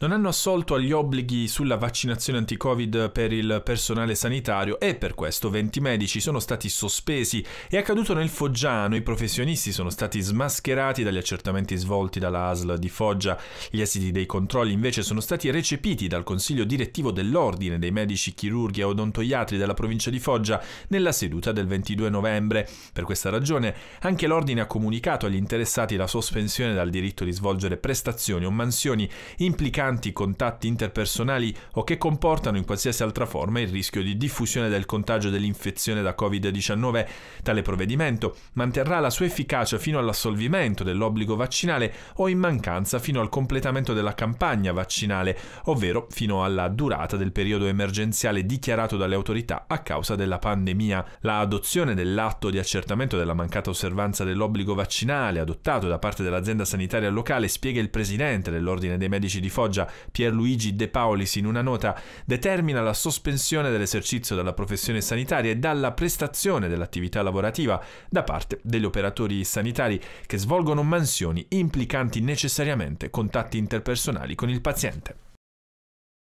non hanno assolto agli obblighi sulla vaccinazione anti-Covid per il personale sanitario e per questo 20 medici sono stati sospesi. È accaduto nel Foggiano, i professionisti sono stati smascherati dagli accertamenti svolti dalla ASL di Foggia. Gli esiti dei controlli invece sono stati recepiti dal Consiglio direttivo dell'Ordine dei medici chirurghi e odontoiatri della provincia di Foggia nella seduta del 22 novembre. Per questa ragione anche l'Ordine ha comunicato agli interessati la sospensione dal diritto di svolgere prestazioni o mansioni implicate importanti contatti interpersonali o che comportano in qualsiasi altra forma il rischio di diffusione del contagio dell'infezione da Covid-19. Tale provvedimento manterrà la sua efficacia fino all'assolvimento dell'obbligo vaccinale o in mancanza fino al completamento della campagna vaccinale, ovvero fino alla durata del periodo emergenziale dichiarato dalle autorità a causa della pandemia. La adozione dell'atto di accertamento della mancata osservanza dell'obbligo vaccinale adottato da parte dell'azienda sanitaria locale spiega il presidente dell'Ordine dei Medici di Foggia Perugia Pierluigi De Paolis in una nota determina la sospensione dell'esercizio della professione sanitaria e dalla prestazione dell'attività lavorativa da parte degli operatori sanitari che svolgono mansioni implicanti necessariamente contatti interpersonali con il paziente.